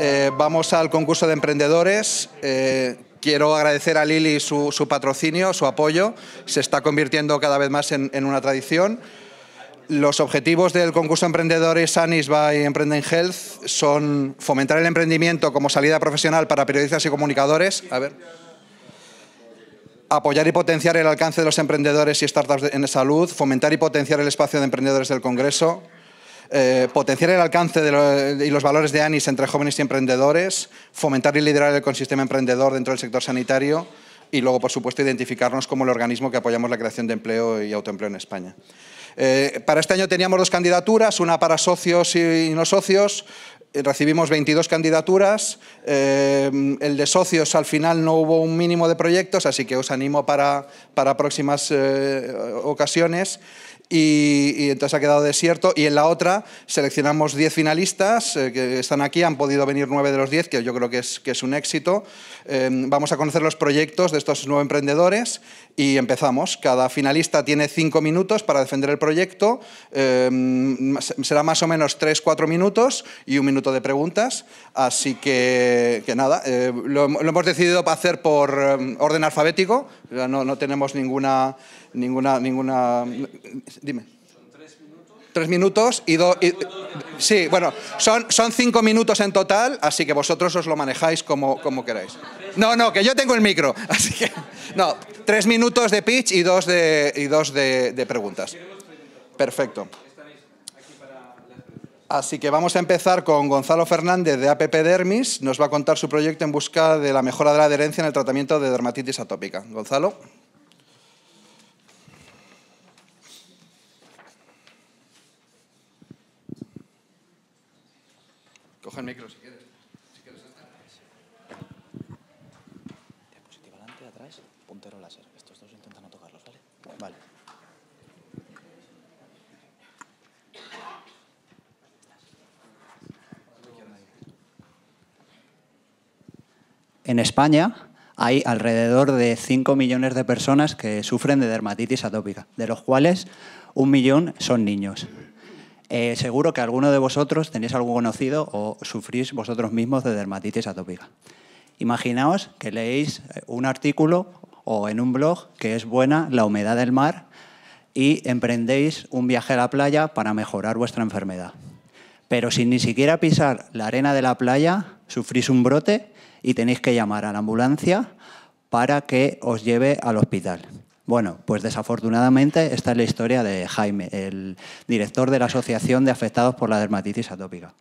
Eh, vamos al concurso de emprendedores. Eh, quiero agradecer a Lili su, patrocinio, su apoyo. Se está convirtiendo cada vez más en, una tradición. Los objetivos del concurso de Emprendedores Anis by Emprending Health son fomentar el emprendimiento como salida profesional para periodistas y comunicadores. ver. Apoyar y potenciar el alcance de los emprendedores y startups en salud. Fomentar y potenciar el espacio de emprendedores del Congreso. Eh, potenciar el alcance de eh, y los valores de ANIS entre jóvenes y emprendedores, fomentar y liderar el ecosistema emprendedor dentro del sector sanitario y luego, por supuesto, identificarnos como el organismo que apoyamos la creación de empleo y autoempleo en España. Eh, para este año teníamos dos candidaturas, una para socios y no socios, recibimos 22 candidaturas. el de socios al final no hubo un mínimo de proyectos, así que os animo para, próximas ocasiones. Y, entonces ha quedado desierto. Y en la otra seleccionamos 10 finalistas eh, que están aquí, han podido venir 9 de los 10, que yo creo que es, que es un éxito. Em, vamos a conocer los proyectos de estos nuevos emprendedores y empezamos. Cada finalista tiene 5 minutos para defender el proyecto. Em, será más o menos 3-4 minutos y un minuto de preguntas. Así que, nada, eh, lo, hemos decidido para hacer por em, orden alfabético. no tenemos ninguna ninguna... ninguna dime. Son tres minutos. Tres minutos y dos... Sí, bueno, son, son cinco minutos en total, así que vosotros os lo manejáis como, como queráis. No, no, que yo tengo el micro, así que... No, tres minutos de pitch y dos de, y dos de preguntas. Perfecto. Así que vamos a empezar con Gonzalo Fernández de APP Dermis. Nos va a contar su proyecto en busca de la mejora de la adherencia en el tratamiento de dermatitis atópica. Gonzalo. En España hay alrededor de 5 millones de personas que sufren de dermatitis atópica, de los cuales un millón son niños. Eh, seguro que alguno de vosotros tenéis algún conocido o sufrís vosotros mismos de dermatitis atópica. Imaginaos que leéis eh, un artículo o en un blog que es buena la humedad del mar y emprendéis un viaje a la playa para mejorar vuestra enfermedad. Pero sin ni siquiera pisar la arena de la playa, sufrís un brote y tenéis que llamar a la ambulancia para que os lleve al hospital. Bueno, pues desafortunadamente esta es la historia de Jaime, el director de la Asociación de Afectados por la Dermatitis Atópica.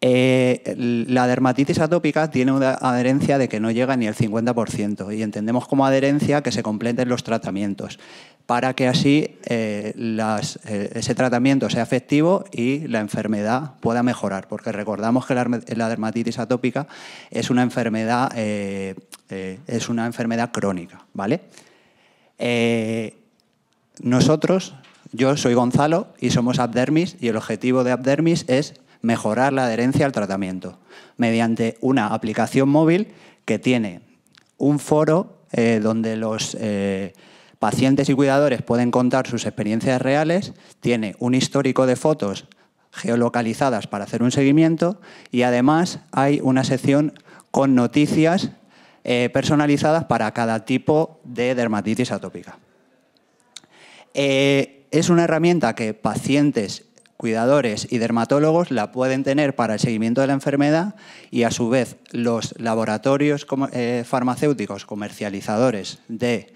Eh, la dermatitis atópica tiene una adherencia de que no llega ni el 50% y entendemos como adherencia que se completen los tratamientos para que así eh, eh, ese tratamiento sea efectivo y la enfermedad pueda mejorar, porque recordamos que la, dermatitis atópica es una enfermedad, es una enfermedad crónica, ¿vale? Eh, nosotros, yo soy Gonzalo y somos Abdermis y el objetivo de Abdermis es mejorar la adherencia al tratamiento mediante una aplicación móvil que tiene un foro eh, donde los eh, pacientes y cuidadores pueden contar sus experiencias reales, tiene un histórico de fotos geolocalizadas para hacer un seguimiento y además hay una sección con noticias eh, personalizadas para cada tipo de dermatitis atópica. Eh, es una herramienta que pacientes, cuidadores y dermatólogos la pueden tener para el seguimiento de la enfermedad y a su vez los laboratorios eh, farmacéuticos comercializadores de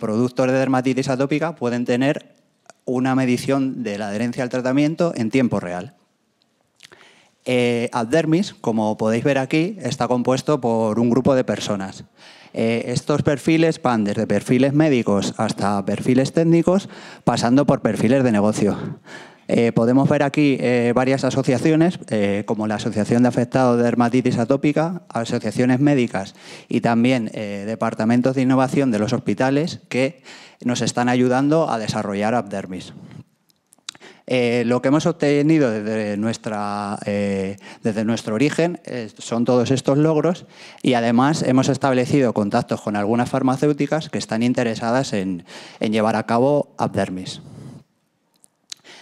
productos de dermatitis atópica pueden tener una medición de la adherencia al tratamiento en tiempo real. Eh, como podéis ver aquí, está compuesto por un grupo de personas. Eh, estos perfiles van desde perfiles médicos hasta perfiles técnicos, pasando por perfiles de negocio. Eh, podemos ver aquí eh, varias asociaciones, como la Asociación de Afectados de Dermatitis Atópica, asociaciones médicas y también departamentos de innovación de los hospitales que nos están ayudando a desarrollar Abdermis. Eh, lo que hemos obtenido desde, nuestra, eh, desde nuestro origen eh, son todos estos logros y además hemos establecido contactos con algunas farmacéuticas que están interesadas en, llevar a cabo Abdermis.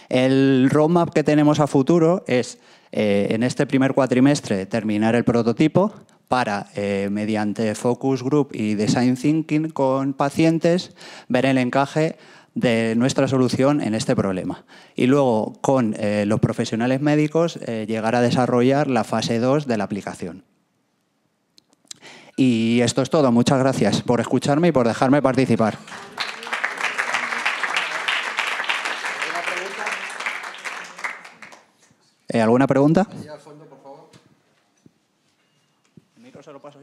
El roadmap que tenemos a futuro es, en este primer cuatrimestre, terminar el prototipo, para, mediante focus group y design thinking con pacientes, ver el encaje de nuestra solución en este problema. Y luego, con eh, los profesionales médicos, eh, llegar a desarrollar la fase 2 de la aplicación. Y esto es todo. Muchas gracias por escucharme y por dejarme participar. ¿Eh, ¿Alguna pregunta? Allí al fondo, por favor. El se lo paso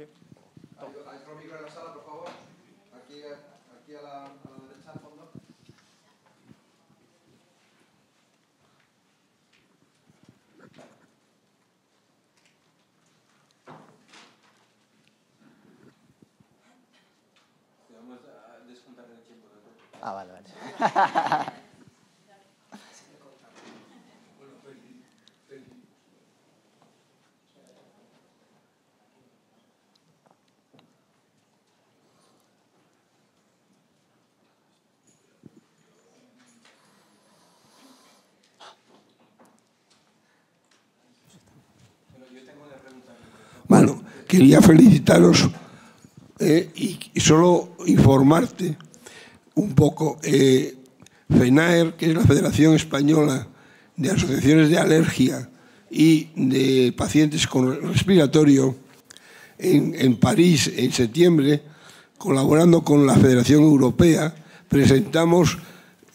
Ah, vale, vale. Bueno, feliz, feliz. Bueno, yo tengo una pregunta que me Bueno, quería felicitaros eh, y solo informarte un poco eh, FENAER, que es la Federación Española de Asociaciones de Alergia y de Pacientes con Respiratorio, en, París en septiembre, colaborando con la Federación Europea, presentamos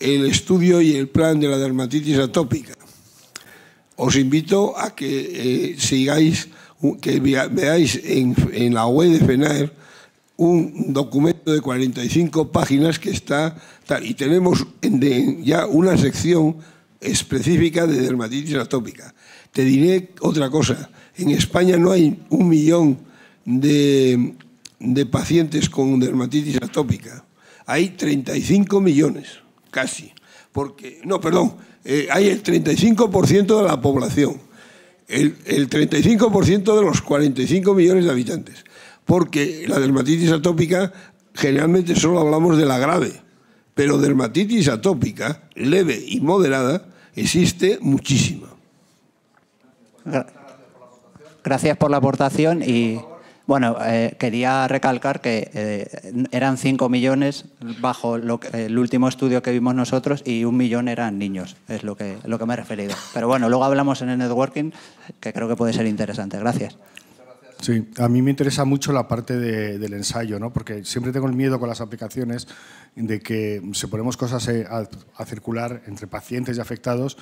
el estudio y el plan de la dermatitis atópica. Os invito a que eh, sigáis, que veáis en, en la web de FENAER, un documento de 45 páginas que está y tenemos ya una sección específica de dermatitis atópica. Te diré otra cosa, en España no hay un millón de, pacientes con dermatitis atópica, hay 35 millones, casi, porque, no, perdón, eh, hay el 35% de la población, el, el 35% de los 45 millones de habitantes porque la dermatitis atópica generalmente solo hablamos de la grave, pero dermatitis atópica leve y moderada existe muchísima. Gracias por la aportación y bueno, eh, quería recalcar que eh, eran 5 millones bajo el último estudio que vimos nosotros y un millón eran niños, es lo que, lo que me he referido. Pero bueno, luego hablamos en el networking, que creo que puede ser interesante. Gracias. Sí, a mí me interesa mucho la parte del ensayo, ¿no? porque siempre tengo el miedo con las aplicaciones de que se ponemos cosas eh, a, circular entre pacientes y afectados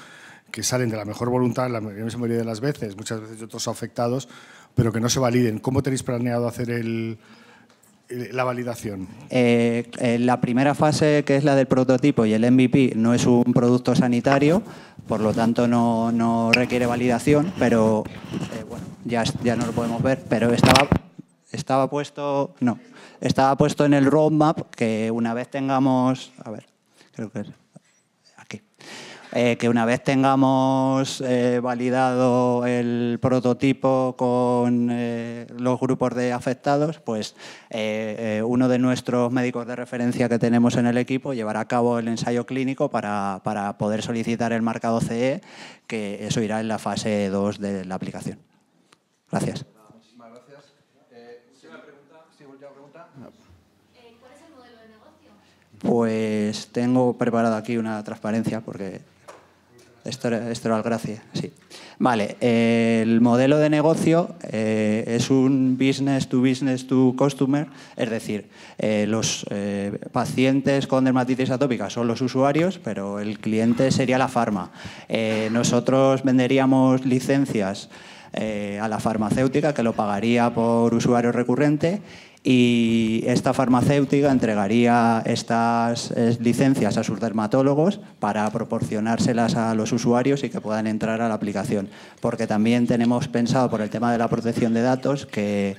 que salen de la mejor voluntad la mayoría de las veces, muchas veces otros afectados, pero que no se validen. ¿Cómo tenéis planeado hacer la validación? Eh, eh, la primera fase, que es la del prototipo y el MVP, no es un producto sanitario, por lo tanto no, no requiere validación, pero ya, no lo podemos ver, pero estaba, estaba puesto, no, estaba puesto en el roadmap que una vez tengamos, a ver, creo que aquí, eh, que una vez tengamos eh, validado el prototipo con eh, los grupos de afectados, pues uno de nuestros médicos de referencia que tenemos en el equipo llevará a cabo el ensayo clínico para poder solicitar el marcado CE, que eso irá en la fase 2 de la aplicación. Gracias. Muchísimas gracias. Eh, pregunta? Eh, ¿Cuál es el modelo de negocio? Pues tengo preparado aquí una transparencia porque esto, esto era el gracia, sí. Vale, el modelo de negocio eh, es un business to business to customer, es decir, los pacientes con dermatitis atópica son los usuarios, pero el cliente sería la farma. nosotros venderíamos licencias eh, a la farmacéutica que lo pagaría por usuario recurrente y esta farmacéutica entregaría estas eh, licencias a sus dermatólogos para proporcionárselas a los usuarios y que puedan entrar a la aplicación. Porque también tenemos pensado por el tema de la protección de datos que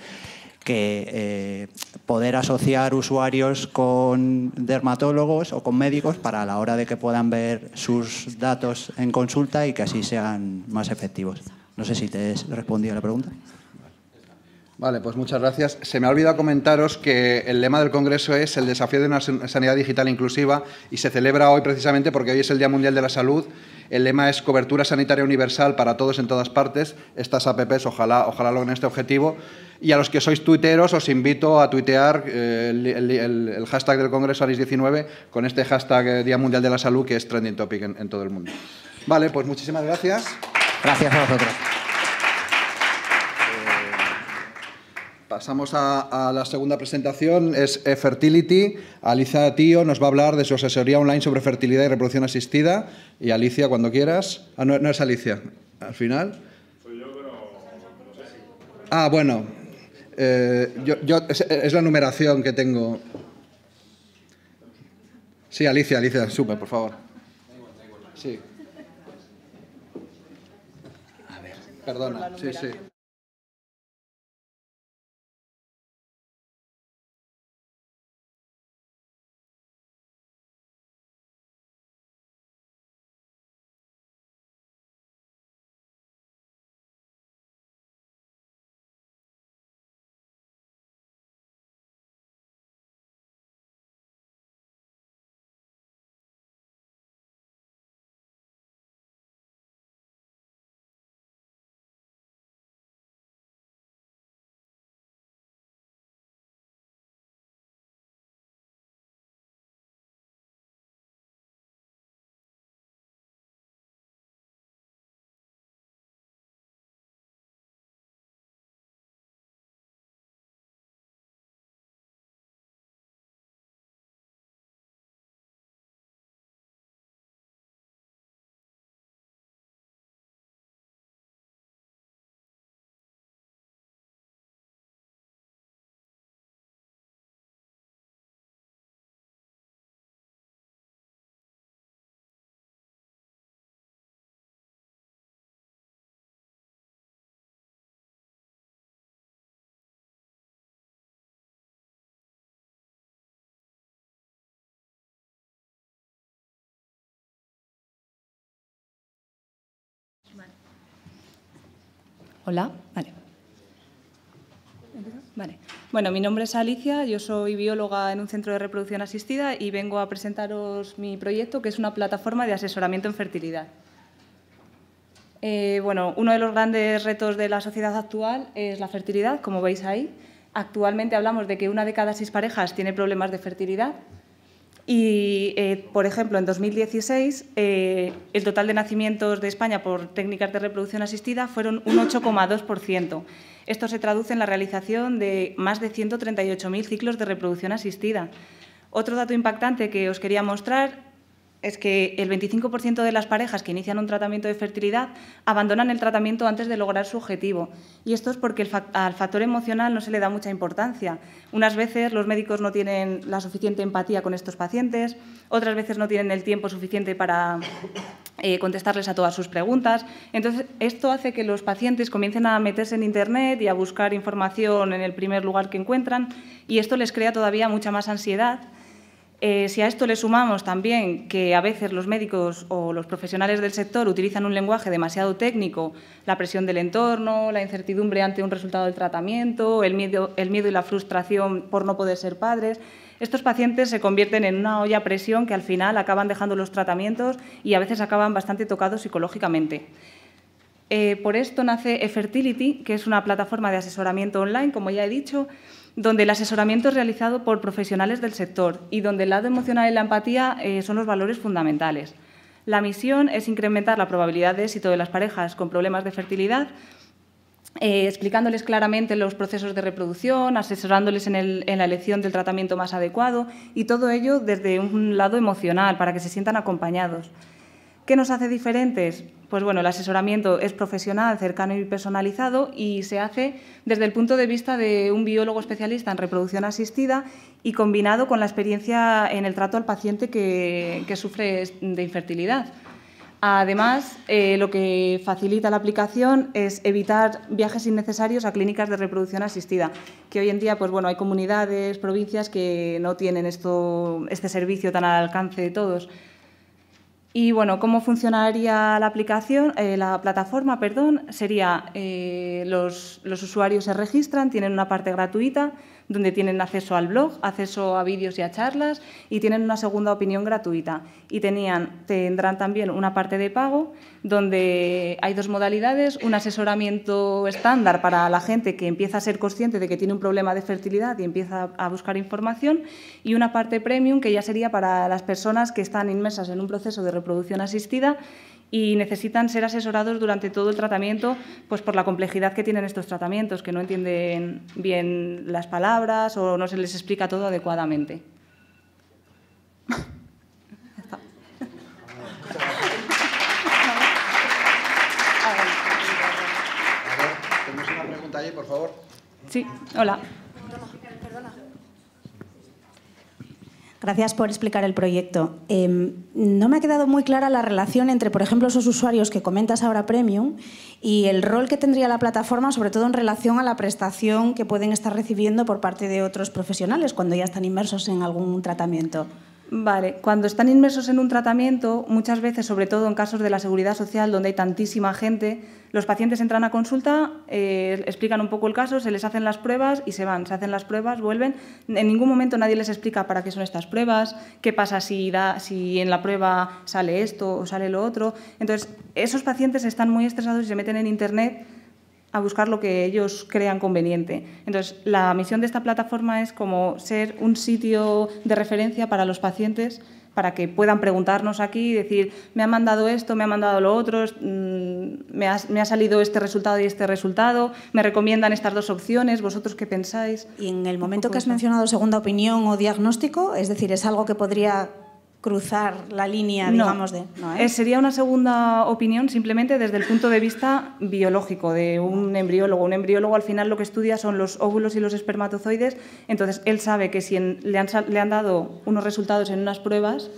eh, poder asociar usuarios con dermatólogos o con médicos para la hora de que puedan ver sus datos en consulta y que así sean más efectivos. No sé si te he respondido a la pregunta. Vale, pues muchas gracias. Se me ha olvidado comentaros que el lema del Congreso es el desafío de una sanidad digital inclusiva y se celebra hoy precisamente porque hoy es el Día Mundial de la Salud. El lema es cobertura sanitaria universal para todos en todas partes. Estas APPs ojalá, ojalá logren este objetivo. Y a los que sois tuiteros os invito a tuitear eh, el, hashtag del Congreso ARIS19 con este hashtag eh, Día Mundial de la Salud que es trending topic en todo el mundo. Vale, pues muchísimas gracias. Gracias a vosotros. Eh, pasamos a, la segunda presentación, es Fertility. Alicia Tío nos va a hablar de su asesoría online sobre fertilidad y reproducción asistida. Y Alicia, cuando quieras. Ah, no, es Alicia, al final. Soy yo, pero Ah, bueno. Eh, yo, es, la numeración que tengo. Sí, Alicia, Alicia, super, por favor. Sí. Perdona, sí, sí. Hola, vale. Vale. Bueno, mi nombre es Alicia, yo soy bióloga en un centro de reproducción asistida y vengo a presentaros mi proyecto, que es una plataforma de asesoramiento en fertilidad. Eh, bueno, uno de los grandes retos de la sociedad actual es la fertilidad, como veis ahí. Actualmente hablamos de que una de cada seis parejas tiene problemas de fertilidad y, eh, por ejemplo, en 2016, eh, el total de nacimientos de España por técnicas de reproducción asistida fueron un 8,2%. Esto se traduce en la realización de más de 138.000 ciclos de reproducción asistida. Otro dato impactante que os quería mostrar es que el 25% de las parejas que inician un tratamiento de fertilidad abandonan el tratamiento antes de lograr su objetivo. Y esto es porque al factor emocional no se le da mucha importancia. Unas veces los médicos no tienen la suficiente empatía con estos pacientes, otras veces no tienen el tiempo suficiente para eh, contestarles a todas sus preguntas. Entonces, esto hace que los pacientes comiencen a meterse en Internet y a buscar información en el primer lugar que encuentran y esto les crea todavía mucha más ansiedad eh, si a esto le sumamos también que a veces los médicos o los profesionales del sector utilizan un lenguaje demasiado técnico, la presión del entorno, la incertidumbre ante un resultado del tratamiento, el miedo, y la frustración por no poder ser padres, estos pacientes se convierten en una olla a presión que al final acaban dejando los tratamientos y a veces acaban bastante tocados psicológicamente. Eh, por esto nace eFertility, que es una plataforma de asesoramiento online, como ya he dicho, donde el asesoramiento es realizado por profesionales del sector y donde el lado emocional y la empatía eh, son los valores fundamentales. La misión es incrementar la probabilidad de éxito de las parejas con problemas de fertilidad, eh, explicándoles claramente los procesos de reproducción, asesorándoles en, en la elección del tratamiento más adecuado y todo ello desde un lado emocional, para que se sientan acompañados. ¿Qué nos hace diferentes? Pues bueno, el asesoramiento es profesional, cercano y personalizado y se hace desde el punto de vista de un biólogo especialista en reproducción asistida y combinado con la experiencia en el trato al paciente que, sufre de infertilidad. Además, eh, lo que facilita la aplicación es evitar viajes innecesarios a clínicas de reproducción asistida, que hoy en día pues bueno, hay comunidades, provincias que no tienen este servicio tan al alcance de todos. Y bueno, ¿cómo funcionaría la aplicación? Eh, la plataforma, perdón, sería eh, los, los usuarios se registran, tienen una parte gratuita donde tienen acceso al blog, acceso a vídeos y a charlas y tienen una segunda opinión gratuita. Y tendrán también una parte de pago donde hay dos modalidades, un asesoramiento estándar para la gente que empieza a ser consciente de que tiene un problema de fertilidad y empieza a buscar información y una parte premium que ya sería para las personas que están inmersas en un proceso de reproducción asistida y necesitan ser asesorados durante todo el tratamiento pues por la complejidad que tienen estos tratamientos, que no entienden bien las palabras o no se les explica todo adecuadamente. tenemos una pregunta por favor. Sí, hola. Gracias por explicar el proyecto. Em, no me ha quedado muy clara la relación entre, por ejemplo, esos usuarios que comentas ahora Premium y el rol que tendría la plataforma, sobre todo en relación a la prestación que pueden estar recibiendo por parte de otros profesionales cuando ya están inmersos en algún tratamiento. Vale, cuando están inmersos en un tratamiento, muchas veces, sobre todo en casos de la seguridad social, donde hay tantísima gente, los pacientes entran a consulta, eh, explican un poco el caso, se les hacen las pruebas y se van. Se hacen las pruebas, vuelven. En ningún momento nadie les explica para qué son estas pruebas, qué pasa si, da, si en la prueba sale esto o sale lo otro. Entonces, esos pacientes están muy estresados y se meten en Internet a buscar lo que ellos crean conveniente. Entonces, la misión de esta plataforma es como ser un sitio de referencia para los pacientes para que puedan preguntarnos aquí y decir, me ha mandado esto, me ha mandado lo otro, mm, me ha, salido este resultado y este resultado, me recomiendan estas dos opciones, vosotros qué pensáis. Y en el momento que has mencionado segunda opinión o diagnóstico, es decir, es algo que podría cruzar la línea, digamos, de... Eh, sería una segunda opinión simplemente desde el punto de vista biológico de un embriólogo. Un embriólogo al final lo que estudia son los óvulos y los espermatozoides, entonces él sabe que si le, han, dado unos resultados en unas pruebas,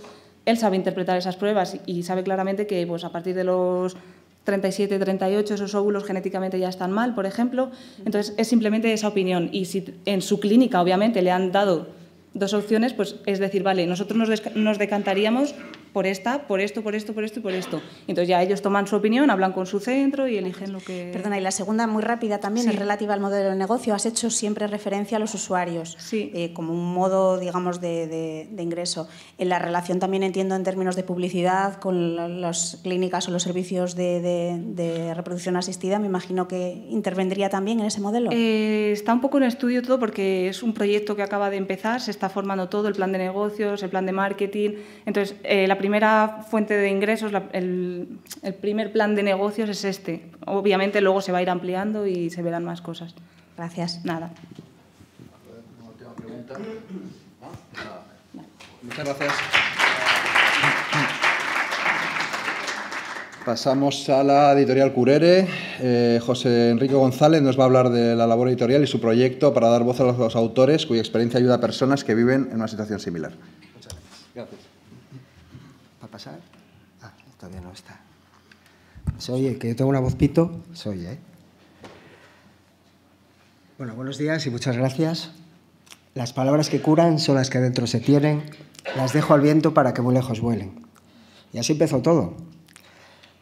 él sabe interpretar esas pruebas y sabe claramente que pues, a partir de los 37, 38, esos óvulos genéticamente ya están mal, por ejemplo. Entonces es simplemente esa opinión. Y si en su clínica, obviamente, le han dado dos opciones, pues es decir, vale, nosotros nos, nos decantaríamos por esta, por esto, por esto, por esto y por esto. Entonces ya ellos toman su opinión, hablan con su centro y eligen lo que... Perdona, y la segunda muy rápida también es relativa al modelo de negocio. Has hecho siempre referencia a los usuarios eh, como un modo, digamos, de, ingreso. En la relación también entiendo en términos de publicidad con las clínicas o los servicios de, reproducción asistida, me imagino que intervendría también en ese modelo. Eh, está un poco en estudio todo porque es un proyecto que acaba de empezar, se está formando todo, el plan de negocios, el plan de marketing. Entonces, eh, la primera fuente de ingresos, la, el, el primer plan de negocios es este. Obviamente luego se va a ir ampliando y se verán más cosas. Gracias. Nada. Muchas gracias. Pasamos a la editorial Curere. Eh, José Enrique González nos va a hablar de la labor editorial y su proyecto para dar voz a los autores cuya experiencia ayuda a personas que viven en una situación similar. Muchas gracias. gracias. Ah, todavía no está. Soy, oye, que yo tengo una voz pito, se ¿eh? Bueno, buenos días y muchas gracias. Las palabras que curan son las que adentro se tienen, las dejo al viento para que muy lejos vuelen. Y así empezó todo.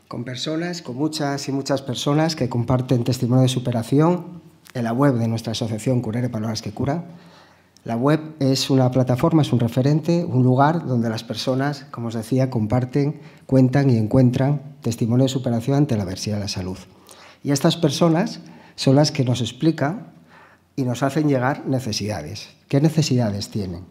Con personas, con muchas y muchas personas que comparten testimonio de superación en la web de nuestra asociación Curere Palabras que Cura la web es una plataforma, es un referente, un lugar donde las personas, como os decía, comparten, cuentan y encuentran testimonio de superación ante la adversidad de la salud. Y estas personas son las que nos explican y nos hacen llegar necesidades. ¿Qué necesidades tienen?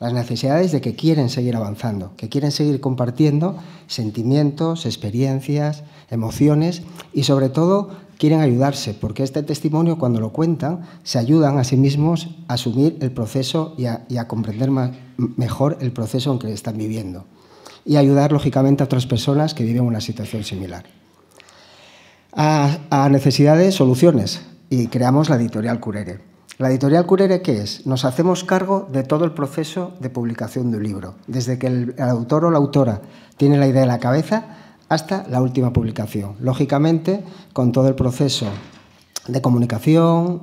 las necesidades de que quieren seguir avanzando, que quieren seguir compartiendo sentimientos, experiencias, emociones y sobre todo quieren ayudarse, porque este testimonio cuando lo cuentan se ayudan a sí mismos a asumir el proceso y a, comprender mejor el proceso en que están viviendo y ayudar lógicamente a otras personas que viven una situación similar. A, a necesidades, soluciones y creamos la editorial Curere. La editorial Curere, ¿qué es? Nos hacemos cargo de todo el proceso de publicación de un libro, desde que el, autor o la autora tiene la idea en la cabeza hasta la última publicación. Lógicamente, con todo el proceso de comunicación,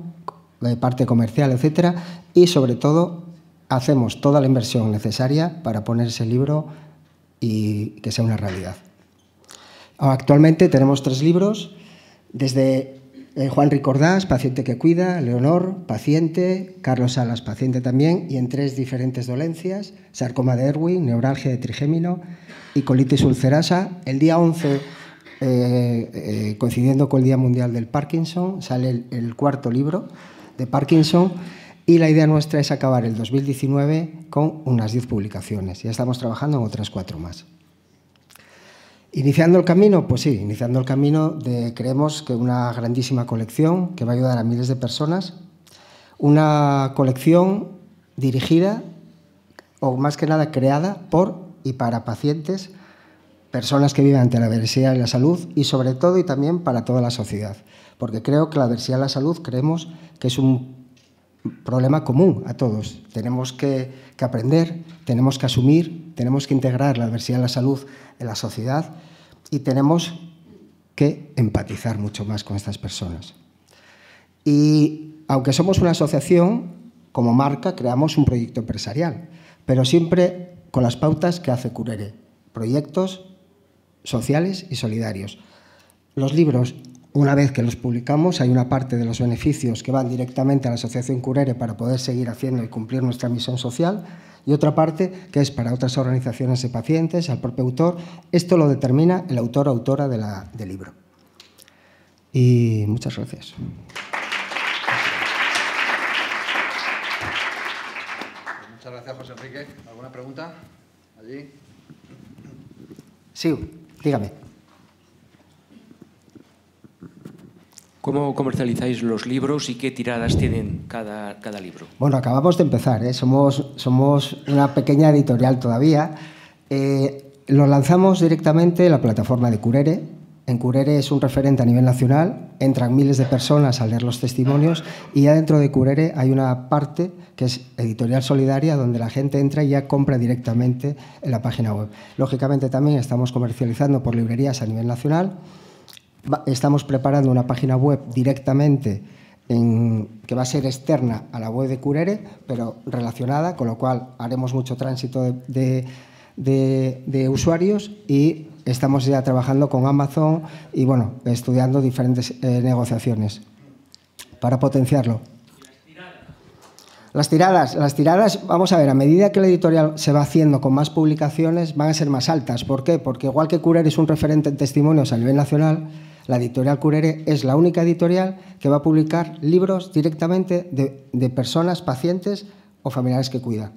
de parte comercial, etc., y sobre todo hacemos toda la inversión necesaria para poner ese libro y que sea una realidad. Actualmente tenemos tres libros. Desde eh, Juan Ricordás, paciente que cuida, Leonor, paciente, Carlos Salas, paciente también, y en tres diferentes dolencias, sarcoma de Erwin, neuralgia de trigémino y colitis ulcerasa. El día 11, eh, eh, coincidiendo con el Día Mundial del Parkinson, sale el, cuarto libro de Parkinson y la idea nuestra es acabar el 2019 con unas 10 publicaciones. Ya estamos trabajando en otras cuatro más. Iniciando el camino, pues sí, iniciando el camino de creemos que una grandísima colección que va a ayudar a miles de personas, una colección dirigida o más que nada creada por y para pacientes, personas que viven ante la adversidad y la salud y sobre todo y también para toda la sociedad, porque creo que la adversidad de la salud creemos que es un problema común a todos. Tenemos que, aprender, tenemos que asumir, tenemos que integrar la adversidad de la salud en la sociedad y tenemos que empatizar mucho más con estas personas. Y aunque somos una asociación, como marca creamos un proyecto empresarial, pero siempre con las pautas que hace Curere, proyectos sociales y solidarios. Los libros una vez que los publicamos, hay una parte de los beneficios que van directamente a la Asociación Curere para poder seguir haciendo y cumplir nuestra misión social y otra parte que es para otras organizaciones de pacientes, al propio autor. Esto lo determina el autor o autora del libro. Y muchas gracias. Muchas gracias, José Enrique. ¿Alguna pregunta? Allí. Sí, dígame. ¿Cómo comercializáis los libros y qué tiradas tienen cada, cada libro? Bueno, acabamos de empezar, ¿eh? somos, somos una pequeña editorial todavía. Eh, lo lanzamos directamente en la plataforma de Curere. En Curere es un referente a nivel nacional, entran miles de personas a leer los testimonios y ya dentro de Curere hay una parte que es editorial solidaria donde la gente entra y ya compra directamente en la página web. Lógicamente también estamos comercializando por librerías a nivel nacional. Estamos preparando una página web directamente que va a ser externa a la web de Curere, pero relacionada, con lo cual haremos mucho tránsito de, usuarios y estamos ya trabajando con Amazon y bueno, estudiando diferentes eh, negociaciones para potenciarlo. Las tiradas, las tiradas, vamos a ver, a medida que la editorial se va haciendo con más publicaciones, van a ser más altas. ¿Por qué? Porque igual que Curere es un referente en testimonios a nivel nacional, la editorial Curere es la única editorial que va a publicar libros directamente de, personas, pacientes o familiares que cuida.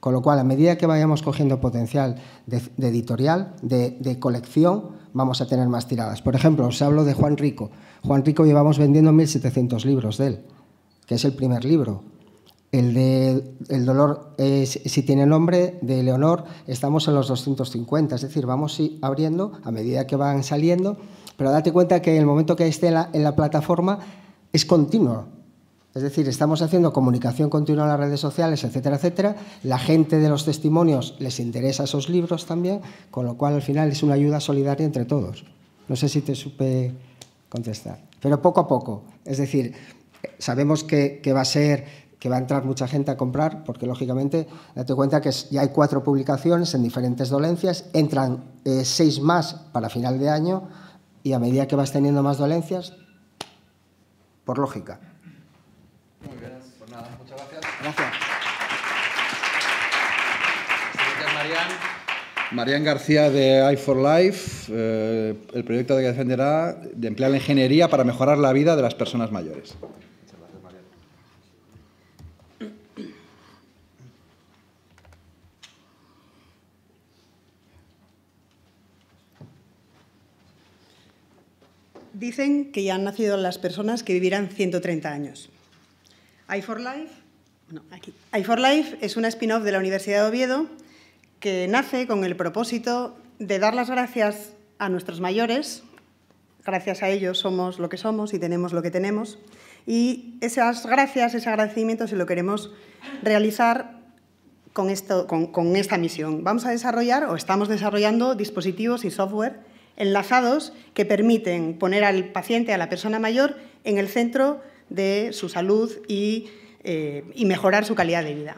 Con lo cual, a medida que vayamos cogiendo potencial de, editorial, de, colección, vamos a tener más tiradas. Por ejemplo, os hablo de Juan Rico. Juan Rico llevamos vendiendo 1.700 libros de él, que es el primer libro. El de El dolor, si tiene nombre, de Leonor, estamos en los 250. Es decir, vamos abriendo a medida que van saliendo pero date cuenta que el momento que esté en la, plataforma es continuo. Es decir, estamos haciendo comunicación continua en las redes sociales, etcétera, etcétera. La gente de los testimonios les interesa esos libros también, con lo cual al final es una ayuda solidaria entre todos. No sé si te supe contestar, pero poco a poco. Es decir, sabemos que, va a ser, que va a entrar mucha gente a comprar, porque lógicamente, date cuenta que ya hay cuatro publicaciones en diferentes dolencias, entran eh, seis más para final de año y a medida que vas teniendo más dolencias, por lógica. Muy bien, pues nada, muchas gracias. Gracias. Gracias, Marian. García de i for Life, eh, el proyecto que defenderá de emplear la ingeniería para mejorar la vida de las personas mayores. dicen que ya han nacido las personas que vivirán 130 años. i 4 Life, I Life es una spin-off de la Universidad de Oviedo que nace con el propósito de dar las gracias a nuestros mayores. Gracias a ellos somos lo que somos y tenemos lo que tenemos. Y esas gracias, ese agradecimiento, se lo queremos realizar con, con esta misión. Vamos a desarrollar o estamos desarrollando dispositivos y software enlazados que permiten poner al paciente, a la persona mayor, en el centro de su salud y, eh, mejorar su calidad de vida.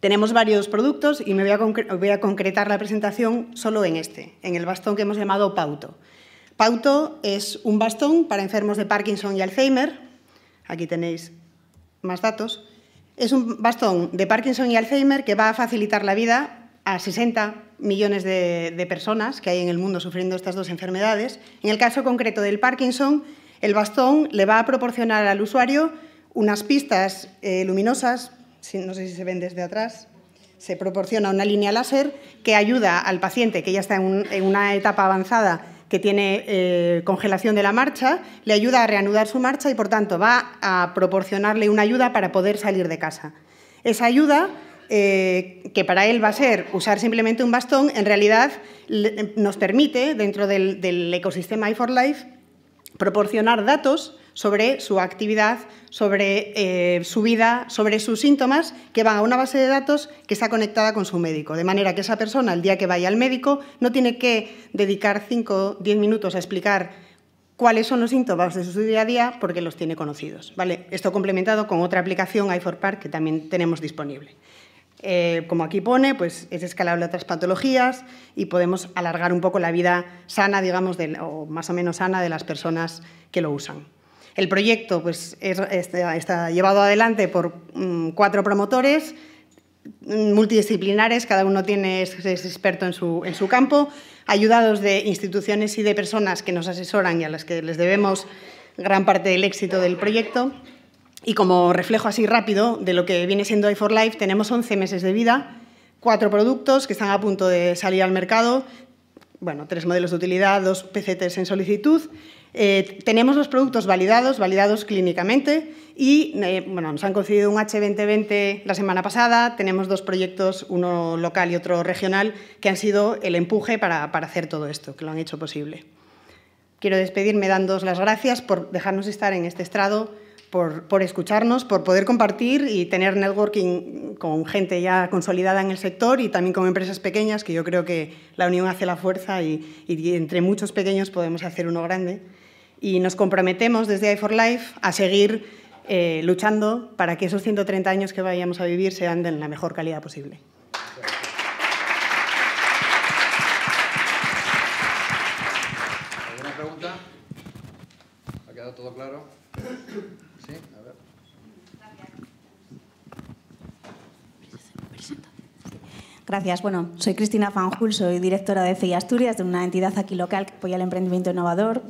Tenemos varios productos y me voy a, voy a, concretar la presentación solo en este, en el bastón que hemos llamado Pauto. Pauto es un bastón para enfermos de Parkinson y Alzheimer. Aquí tenéis más datos. Es un bastón de Parkinson y Alzheimer que va a facilitar la vida a 60 millones de, personas que hay en el mundo sufriendo estas dos enfermedades. En el caso concreto del Parkinson, el bastón le va a proporcionar al usuario unas pistas eh, luminosas, no sé si se ven desde atrás, se proporciona una línea láser que ayuda al paciente que ya está en, una etapa avanzada que tiene eh, congelación de la marcha, le ayuda a reanudar su marcha y, por tanto, va a proporcionarle una ayuda para poder salir de casa. Esa ayuda eh, que para él va a ser usar simplemente un bastón, en realidad nos permite, dentro del, ecosistema i4Life, proporcionar datos sobre su actividad, sobre eh, su vida, sobre sus síntomas, que van a una base de datos que está conectada con su médico. De manera que esa persona, el día que vaya al médico, no tiene que dedicar 5 o 10 minutos a explicar cuáles son los síntomas de su día a día porque los tiene conocidos. ¿vale? Esto complementado con otra aplicación, i4Park, que también tenemos disponible. Eh, como aquí pone, pues es escalable a otras patologías y podemos alargar un poco la vida sana, digamos, o más o menos sana de las personas que lo usan. El proyecto pues, está, llevado adelante por mm, cuatro promotores multidisciplinares, cada uno tiene, es, experto en su, campo, ayudados de instituciones y de personas que nos asesoran y a las que les debemos gran parte del éxito del proyecto. Y como reflejo así rápido de lo que viene siendo i4 Life, tenemos 11 meses de vida, cuatro productos que están a punto de salir al mercado, bueno, tres modelos de utilidad, dos PCTs en solicitud. Eh, tenemos los productos validados, validados clínicamente y eh, bueno, nos han concedido un H2020 la semana pasada, tenemos dos proyectos, uno local y otro regional, que han sido el empuje para, para hacer todo esto, que lo han hecho posible. Quiero despedirme dándos las gracias por dejarnos estar en este estrado por, escucharnos, por poder compartir y tener networking con gente ya consolidada en el sector y también con empresas pequeñas, que yo creo que la unión hace la fuerza y, entre muchos pequeños podemos hacer uno grande. Y nos comprometemos desde i 4 Life a seguir eh, luchando para que esos 130 años que vayamos a vivir sean de la mejor calidad posible. ¿Alguna pregunta? ¿Ha quedado todo claro? Gracias. Bueno, soy Cristina Fanjul, soy directora de CEI Asturias, de una entidad aquí local que apoya el emprendimiento innovador,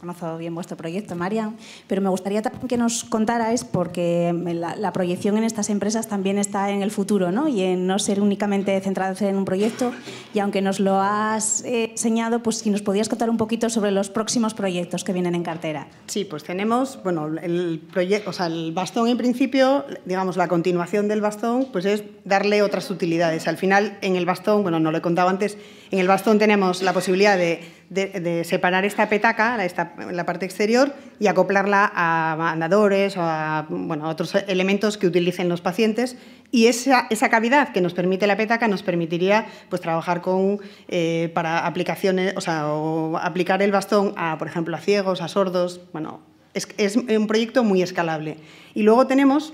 conozco bien vuestro proyecto, María. pero me gustaría también que nos contarais, porque la, proyección en estas empresas también está en el futuro, ¿no? Y en no ser únicamente centrados en un proyecto. Y aunque nos lo has eh, enseñado, pues si nos podías contar un poquito sobre los próximos proyectos que vienen en cartera. Sí, pues tenemos, bueno, el proyecto, o sea, el bastón en principio, digamos, la continuación del bastón, pues es darle otras utilidades. Al final, en el bastón, bueno, no lo he contado antes, en el bastón tenemos la posibilidad de de, separar esta petaca, esta, la parte exterior, y acoplarla a andadores o a, otros elementos que utilicen los pacientes. Y esa, cavidad que nos permite la petaca nos permitiría pues, trabajar con, eh, para aplicaciones, o aplicar el bastón a, por ejemplo, a ciegos, a sordos. Bueno, es, es un proyecto muy escalable. Y luego tenemos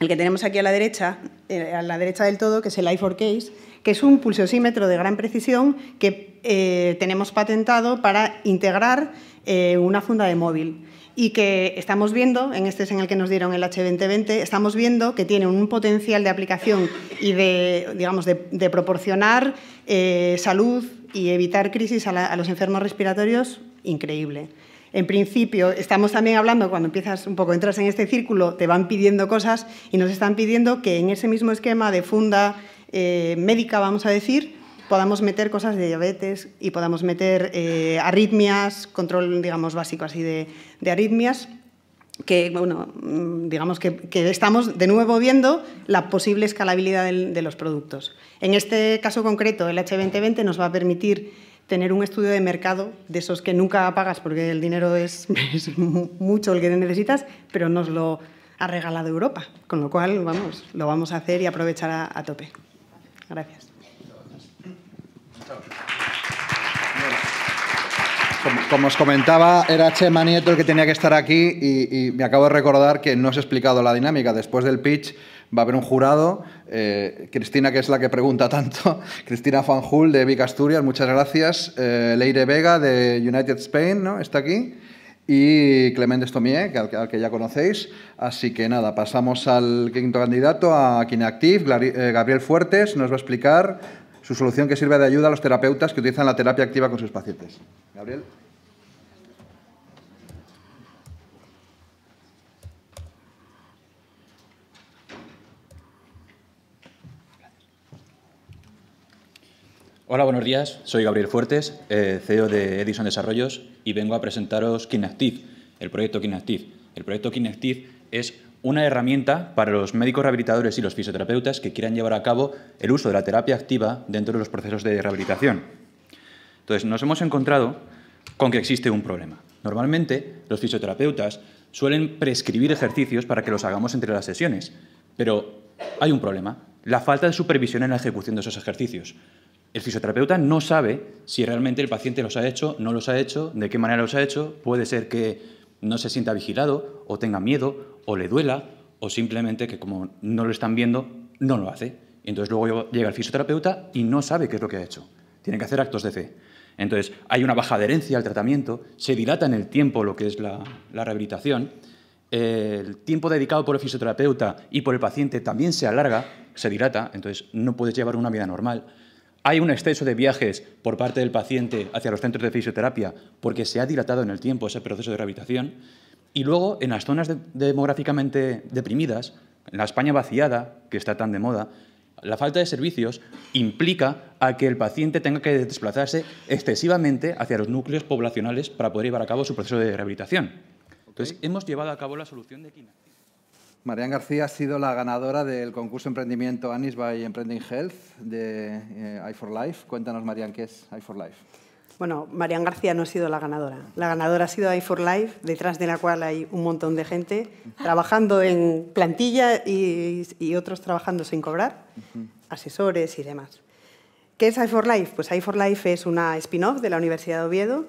el que tenemos aquí a la derecha, eh, a la derecha del todo, que es el i4 Case, que es un pulsosímetro de gran precisión que eh, tenemos patentado para integrar eh, una funda de móvil y que estamos viendo, en este es en el que nos dieron el H2020, estamos viendo que tiene un potencial de aplicación y de, proporcionar salud y evitar crisis a los enfermos respiratorios increíble en principio, estamos también hablando, cuando empiezas un poco, entras en este círculo, te van pidiendo cosas y nos están pidiendo que en ese mismo esquema de funda eh, médica, vamos a decir, podamos meter cosas de diabetes y podamos meter eh, arritmias, control, digamos, básico así de, arritmias, que, bueno, mm, digamos que, estamos de nuevo viendo la posible escalabilidad de los productos. En este caso concreto, el H2020 nos va a permitir tener un estudio de mercado de esos que nunca pagas porque el dinero es, mucho el que necesitas, pero nos lo ha regalado Europa, con lo cual vamos, lo vamos a hacer y aprovechar a, tope. Gracias. Como, os comentaba, era Chema Nieto el que tenía que estar aquí y, y me acabo de recordar que no os he explicado la dinámica. Después del pitch va a haber un jurado. Eh, Cristina, que es la que pregunta tanto, Cristina Fanjul de Vic Asturias, muchas gracias. Eh, Leire Vega de United Spain, ¿no? Está aquí. Y Clemente Estomier, que, al, que ya conocéis. Así que nada, pasamos al quinto candidato, a Kineactive, eh, Gabriel Fuertes, nos va a explicar su solución que sirve de ayuda a los terapeutas que utilizan la terapia activa con sus pacientes. Gabriel. Hola, buenos días. Soy Gabriel Fuertes, eh, CEO de Edison Desarrollos y vengo a presentaros Kinactive, el proyecto Kinactive. El proyecto Kinactive es una herramienta para los médicos rehabilitadores y los fisioterapeutas que quieran llevar a cabo el uso de la terapia activa dentro de los procesos de rehabilitación. Entonces, nos hemos encontrado con que existe un problema. Normalmente, los fisioterapeutas suelen prescribir ejercicios para que los hagamos entre las sesiones, pero hay un problema, la falta de supervisión en la ejecución de esos ejercicios el fisioterapeuta no sabe si realmente el paciente los ha hecho, no los ha hecho, de qué manera los ha hecho. Puede ser que no se sienta vigilado o tenga miedo o le duela o simplemente que como no lo están viendo, no lo hace. Y entonces luego llega el fisioterapeuta y no sabe qué es lo que ha hecho. Tiene que hacer actos de fe. Entonces hay una baja adherencia al tratamiento, se dilata en el tiempo lo que es la, rehabilitación, el tiempo dedicado por el fisioterapeuta y por el paciente también se alarga, se dilata, entonces no puedes llevar una vida normal. Hay un exceso de viajes por parte del paciente hacia los centros de fisioterapia porque se ha dilatado en el tiempo ese proceso de rehabilitación. Y luego, en las zonas demográficamente deprimidas, en la España vaciada, que está tan de moda, la falta de servicios implica a que el paciente tenga que desplazarse excesivamente hacia los núcleos poblacionales para poder llevar a cabo su proceso de rehabilitación. Entonces, hemos llevado a cabo la solución de quina. Marian García ha sido la ganadora del concurso Emprendimiento Anis by Emprending Health de eh, i 4 life Cuéntanos, Marian, ¿qué es i 4 life Bueno, Marian García no ha sido la ganadora. La ganadora ha sido i 4 life detrás de la cual hay un montón de gente trabajando en plantilla y, otros trabajando sin cobrar, asesores y demás. ¿Qué es i 4 life Pues i 4 life es una spin-off de la Universidad de Oviedo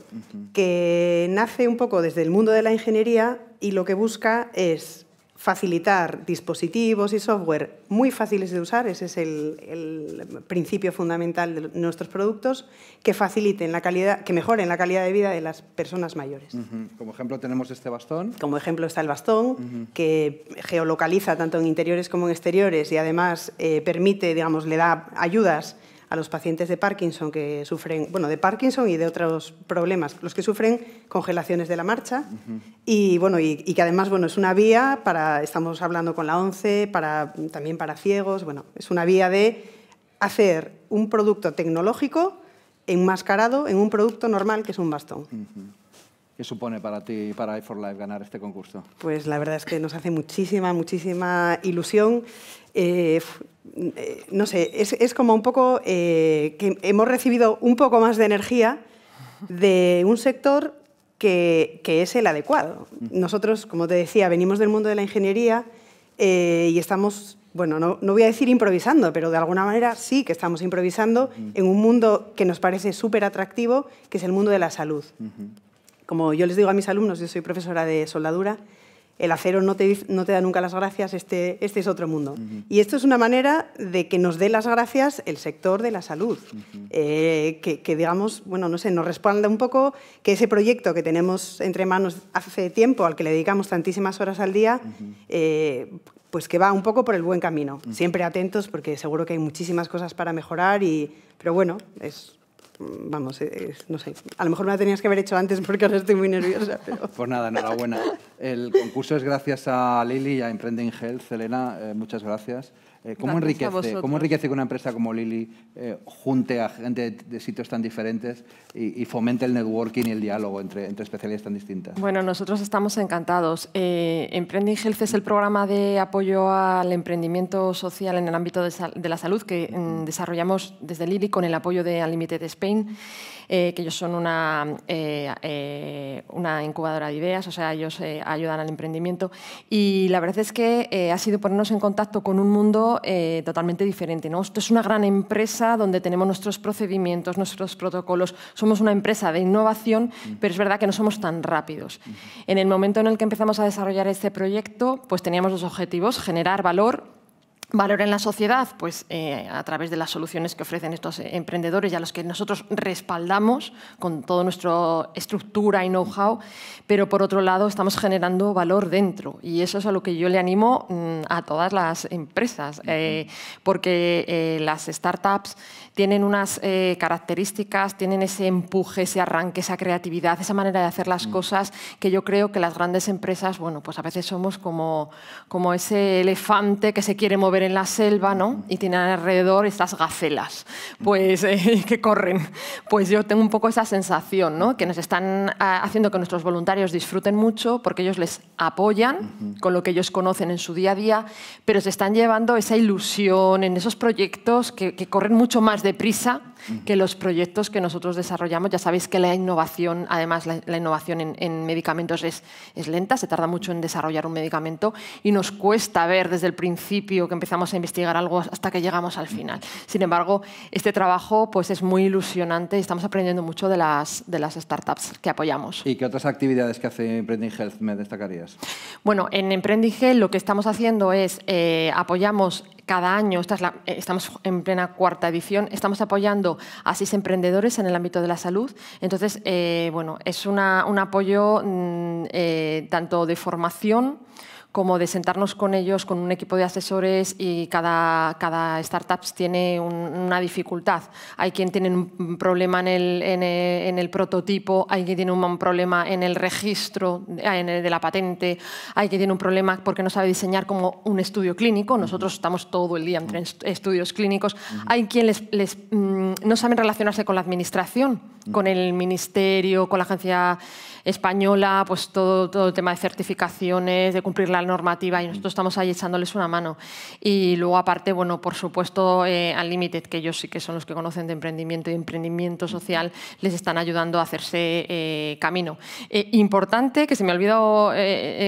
que nace un poco desde el mundo de la ingeniería y lo que busca es facilitar dispositivos y software muy fáciles de usar, ese es el, principio fundamental de nuestros productos, que faciliten la calidad, que mejoren la calidad de vida de las personas mayores. Como ejemplo tenemos este bastón. Como ejemplo está el bastón, que geolocaliza tanto en interiores como en exteriores y además eh, permite, digamos, le da ayudas a los pacientes de Parkinson que sufren, bueno, de Parkinson y de otros problemas, los que sufren congelaciones de la marcha y bueno, y, que además, bueno, es una vía para, estamos hablando con la ONCE, para, también para ciegos, bueno, es una vía de hacer un producto tecnológico enmascarado en un producto normal que es un bastón. ¿Qué supone para ti, para i 4 Life, ganar este concurso? Pues la verdad es que nos hace muchísima, muchísima ilusión. Eh, eh, no sé, es, es, como un poco eh, que hemos recibido un poco más de energía de un sector que, es el adecuado. Mm. Nosotros, como te decía, venimos del mundo de la ingeniería y estamos, bueno, no, voy a decir improvisando, pero de alguna manera sí que estamos improvisando mm. en un mundo que nos parece súper atractivo, que es el mundo de la salud. Como yo les digo a mis alumnos, yo soy profesora de soldadura, el acero no te, da nunca las gracias, este, este es otro mundo. Y esto es una manera de que nos dé las gracias el sector de la salud, eh, que, digamos, bueno, no sé, nos responda un poco que ese proyecto que tenemos entre manos hace tiempo, al que le dedicamos tantísimas horas al día, eh, pues que va un poco por el buen camino. Siempre atentos porque seguro que hay muchísimas cosas para mejorar, y, pero bueno, es vamos, eh, eh, no sé, a lo mejor me la tenías que haber hecho antes porque ahora estoy muy nerviosa. Pues nada, enhorabuena. El concurso es gracias a Lili y a Emprending Health. Elena, eh, muchas gracias. Eh, ¿cómo, enriquece, ¿Cómo que una empresa como Lili eh, junte a gente de, sitios tan diferentes y, fomente el networking y el diálogo entre, entre especialidades tan distintas? Bueno, nosotros estamos encantados. Eh, Emprending Health es el programa de apoyo al emprendimiento social en el ámbito de, la salud que mm, desarrollamos desde Lili con el apoyo de Unlimited Spain. Eh, que ellos son una, eh, eh, una incubadora de ideas, o sea, ellos ayudan al emprendimiento. Y la verdad es que ha sido ponernos en contacto con un mundo totalmente diferente. ¿no? Esto es una gran empresa donde tenemos nuestros procedimientos, nuestros protocolos, somos una empresa de innovación, pero es verdad que no somos tan rápidos. En el momento en el que empezamos a desarrollar este proyecto, pues teníamos los objetivos, generar valor valor en la sociedad, pues eh, a través de las soluciones que ofrecen estos emprendedores y a los que nosotros respaldamos con toda nuestra estructura y know-how, pero por otro lado estamos generando valor dentro y eso es a lo que yo le animo mm, a todas las empresas, eh, porque eh, las startups tienen unas características, tienen ese empuje, ese arranque, esa creatividad, esa manera de hacer las mm. cosas que yo creo que las grandes empresas, bueno, pues a veces somos como, como ese elefante que se quiere mover en la selva, ¿no? Y tienen alrededor estas gacelas, pues eh, que corren. Pues yo tengo un poco esa sensación, ¿no? Que nos están ah, haciendo que nuestros voluntarios disfruten mucho porque ellos les apoyan con lo que ellos conocen en su día a día, pero se están llevando esa ilusión en esos proyectos que, corren mucho más deprisa que los proyectos que nosotros desarrollamos. Ya sabéis que la innovación, además la, innovación en, medicamentos es, es lenta, se tarda mucho en desarrollar un medicamento y nos cuesta ver desde el principio que empezamos empezamos a investigar algo hasta que llegamos al final. Sin embargo, este trabajo pues, es muy ilusionante y estamos aprendiendo mucho de las, de las startups que apoyamos. ¿Y qué otras actividades que hace Emprending Health me destacarías? Bueno, en Emprending Health lo que estamos haciendo es eh, apoyamos cada año, eh, estamos en plena cuarta edición, estamos apoyando a seis emprendedores en el ámbito de la salud. Entonces, eh, bueno, es una, un apoyo mm, tanto de formación, como de sentarnos con ellos, con un equipo de asesores y cada, cada startup tiene una dificultad. Hay quien tiene un problema en el, en e, prototipo, hay quien tiene un problema en el registro ah, de la patente, hay quien tiene un problema porque no sabe diseñar como un estudio clínico. Nosotros estamos todo el día entre estudios clínicos. Hay quien les, mm, no saben relacionarse con la administración, con el ministerio, con la agencia española, pues todo, todo el tema de certificaciones, de cumplir la normativa y mm. nosotros estamos ahí echándoles una mano. Y luego aparte, bueno, por supuesto, eh, al Unlimited, que ellos sí que son los que conocen de emprendimiento y emprendimiento mm. social, les están ayudando a hacerse eh, camino. Eh, importante, que se me olvidó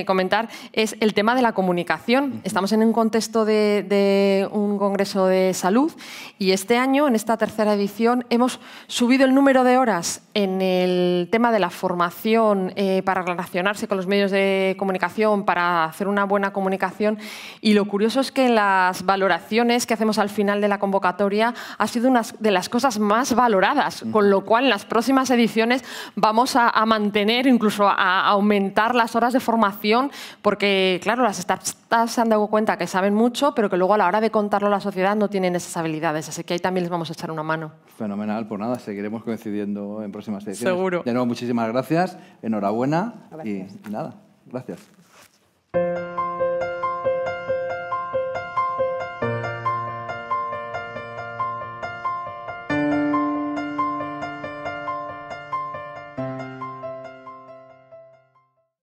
comentar, es el tema de la comunicación. Estamos en un contexto de, de un congreso de salud y este año, en esta tercera edición, hemos subido el número de horas en el tema de la formación eh, para relacionarse con los medios de comunicación, para hacer una buena comunicación. Y lo curioso es que las valoraciones que hacemos al final de la convocatoria ha sido una de las cosas más valoradas, con lo cual en las próximas ediciones vamos a, mantener, incluso a, aumentar las horas de formación, porque claro, las startups se han dado cuenta que saben mucho, pero que luego a la hora de contarlo a la sociedad no tienen esas habilidades. Así que ahí también les vamos a echar una mano. Fenomenal, por pues nada, seguiremos coincidiendo en próximas ediciones. Seguro. De nuevo, muchísimas gracias, enhorabuena y nada, gracias.